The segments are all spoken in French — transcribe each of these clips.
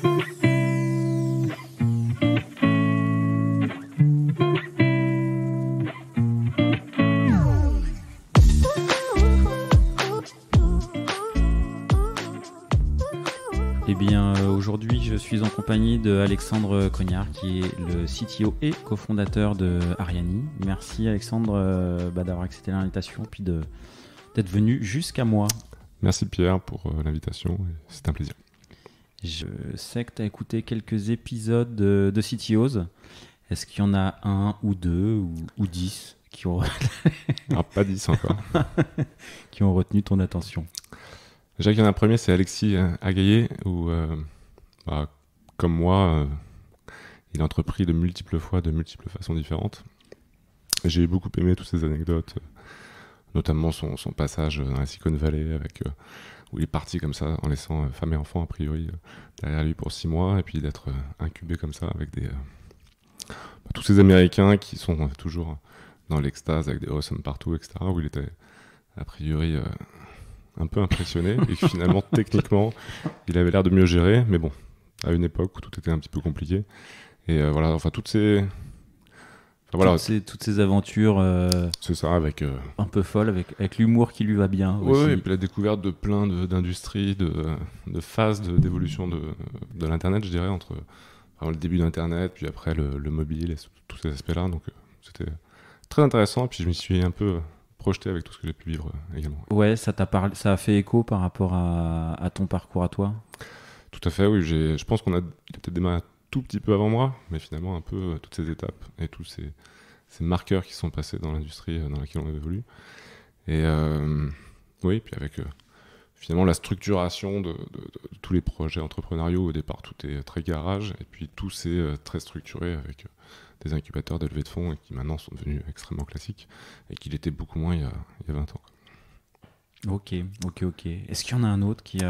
Eh bien euh, aujourd'hui je suis en compagnie de Alexandre Cognard, qui est le CTO et cofondateur de Ariani. Merci Alexandre euh, bah, d'avoir accepté l'invitation, puis d'être venu jusqu'à moi. Merci Pierre pour euh, l'invitation, c'est un plaisir. Je sais que tu as écouté quelques épisodes de, de Est-ce qu'il y en a un ou deux ou, dix qui ont... Ah, pas qui ont retenu ton attention j’ai qu'il y en a un premier, c'est Alexis euh, Agaillé, où, euh, bah, comme moi, euh, il a entrepris de multiples fois, de multiples façons différentes. J'ai beaucoup aimé toutes ces anecdotes notamment son, passage dans la Silicon Valley avec euh, où il est parti comme ça en laissant euh, femme et enfant a priori euh, derrière lui pour six mois et puis d'être incubé comme ça avec des bah, tous ces Américains qui sont toujours dans l'extase avec des awesome partout etc où il était a priori un peu impressionné et finalement techniquement il avait l'air de mieux gérer mais bon à une époque où tout était un petit peu compliqué et voilà enfin toutes ces toutes, ces, aventures. Euh, avec. Euh, un peu folle, avec, avec l'humour qui lui va bien. Oui, et puis la découverte de plein d'industries, de, de, phases d'évolution de, de, l'Internet, je dirais, entre le début d'Internet, puis après le, le mobile et tous ces aspects-là. Donc euh, c'était très intéressant, Et puis je m'y suis un peu projeté avec tout ce que j'ai pu vivre également. Ouais, ça, t'a ça a fait écho par rapport à, à ton parcours à toi tout à fait, oui. Je pense qu'on a peut-être démarré tout petit peu avant moi, mais finalement un peu euh, toutes ces étapes et tous ces, marqueurs qui sont passés dans l'industrie euh, dans laquelle on évolue. Et euh, oui, puis avec finalement la structuration de, tous les projets entrepreneuriaux, au départ tout est très garage, et puis tout s'est très structuré avec des incubateurs, d'élevés de fonds, et qui maintenant sont devenus extrêmement classiques, et qu'il était beaucoup moins il y a, 20 ans. Ok, ok, ok. Est-ce qu'il y en a un autre qui qui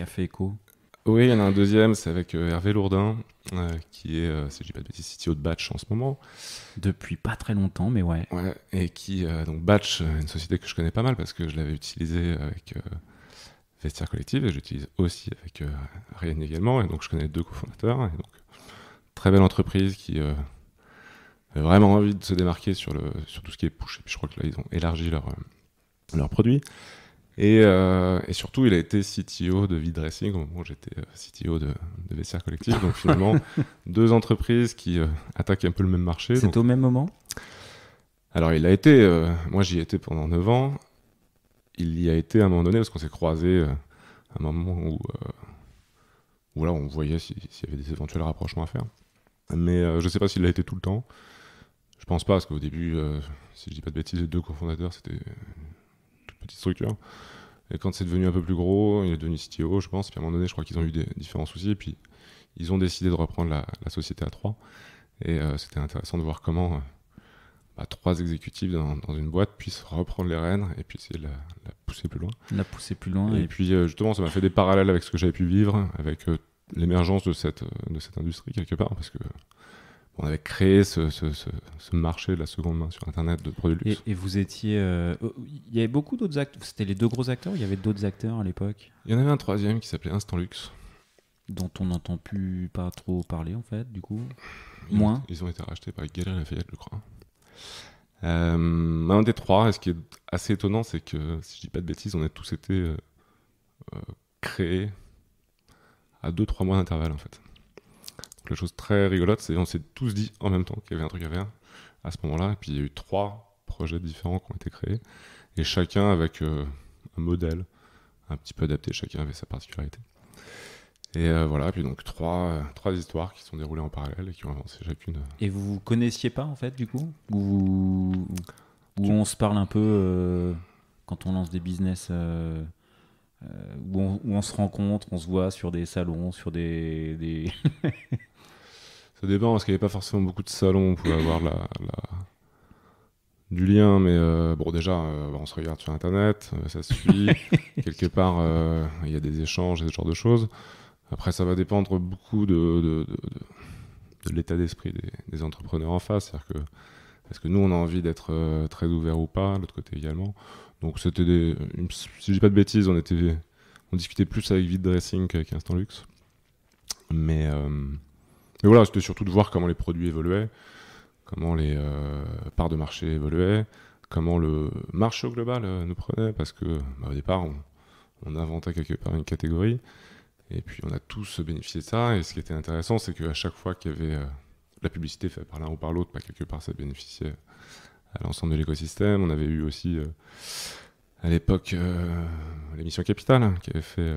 a fait écho oui, il y en a un deuxième, c'est avec euh, Hervé Lourdin, euh, qui est, euh, si je dis pas de bêtises, CTO de Batch en ce moment. Depuis pas très longtemps, mais ouais. ouais et qui, donc Batch, une société que je connais pas mal parce que je l'avais utilisée avec Vestiaire Collective et j'utilise aussi avec Rien également. Et donc je connais deux cofondateurs. donc, très belle entreprise qui a vraiment envie de se démarquer sur, le, sur tout ce qui est push. Et puis je crois que là, ils ont élargi leur, leurs produits. Euh, et, surtout, il a été CTO de V-Dressing. Au moment où j'étais euh, CTO de, de Collectif. Donc finalement, deux entreprises qui euh, attaquent un peu le même marché. C'est au même moment Alors il a été, moi j'y étais pendant 9 ans. Il y a été à un moment donné parce qu'on s'est croisés à un moment où, où là, on voyait s'il y avait des éventuels rapprochements à faire. Mais je ne sais pas s'il l'a été tout le temps. Je pense pas, parce qu'au début, si je dis pas de bêtises, les deux cofondateurs, c'était structure. Hein. Et quand c'est devenu un peu plus gros, il est devenu CTO, je pense. Puis à un moment donné, je crois qu'ils ont eu des différents soucis. Et puis, ils ont décidé de reprendre la, société à trois. Et euh, c'était intéressant de voir comment euh, bah, trois exécutifs dans, une boîte puissent reprendre les rênes et puis c'est la, la pousser plus loin. La pousser plus loin. Et, puis, euh, justement, ça m'a fait des parallèles avec ce que j'avais pu vivre, avec l'émergence de cette, de cette industrie quelque part. Parce que on avait créé ce, marché de la seconde main sur Internet de produits de luxe. Et, vous étiez. Euh, il y avait beaucoup d'autres acteurs. C'était les deux gros acteurs il y avait d'autres acteurs à l'époque Il y en avait un troisième qui s'appelait Instant Luxe. Dont on n'entend plus pas trop parler en fait, du coup. Moins. ils ont été rachetés par Galerie Lafayette, je crois. Euh, un des trois, et ce qui est assez étonnant, c'est que, si je dis pas de bêtises, on a tous été euh, euh, créés à deux, trois mois d'intervalle en fait la chose très rigolote, c'est on s'est tous dit en même temps qu'il y avait un truc à faire à ce moment-là. Et puis il y a eu trois projets différents qui ont été créés, et chacun avec euh, un modèle un petit peu adapté, chacun avait sa particularité. Et euh, voilà, puis donc trois, trois histoires qui sont déroulées en parallèle et qui ont avancé chacune. Et vous vous connaissiez pas en fait du coup Ou, on se parle un peu euh, quand on lance des business où, on, se rencontre, on se voit sur des salons, sur des... Ça dépend parce qu'il n'y avait pas forcément beaucoup de salons. On pouvait avoir la, du lien, mais euh, bon, déjà, euh, on se regarde sur Internet, euh, ça se suit. Quelque part, il y a des échanges et ce genre de choses. Après, ça va dépendre beaucoup de, de, l'état d'esprit des, entrepreneurs en face. C'est-à-dire que, est-ce que nous, on a envie d'être très ouvert ou pas, l'autre côté également. Donc, c'était des. si je dis pas de bêtises, on, était, on discutait plus avec Vide Dressing qu'avec Instant Luxe. Mais. Mais voilà, c'était surtout de voir comment les produits évoluaient, comment les euh, parts de marché évoluaient, comment le marché global euh, nous prenait, parce que bah, au départ, on, inventait quelque part une catégorie, et puis on a tous bénéficié de ça, et ce qui était intéressant, c'est qu'à chaque fois qu'il y avait euh, la publicité faite par l'un ou par l'autre, bah, quelque part, ça bénéficiait à l'ensemble de l'écosystème. On avait eu aussi, à l'époque, l'émission Capital, hein, qui avait fait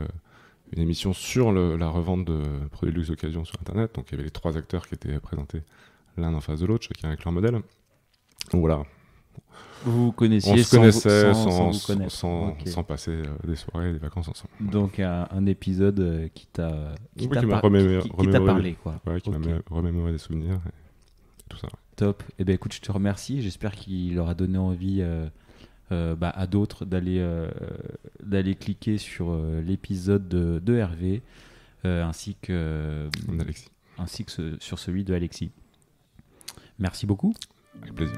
une émission sur la revente de produits de luxe d'occasion sur Internet. Donc il y avait les trois acteurs qui étaient présentés l'un en face de l'autre, chacun avec leur modèle. Donc voilà. Vous connaissiez On se connaissait sans, passer euh, des soirées, des vacances ensemble. Donc un, épisode euh, qui t'a qui oui, parlé quoi. qui m'a remémoré des souvenirs et tout ça. Top. Et eh ben écoute, je te remercie. J'espère qu'il aura donné envie euh, euh, bah, à d'autres d'aller euh, cliquer sur euh, l'épisode de, Hervé ainsi que ainsi que sur celui de Alexis. Merci beaucoup. Avec plaisir.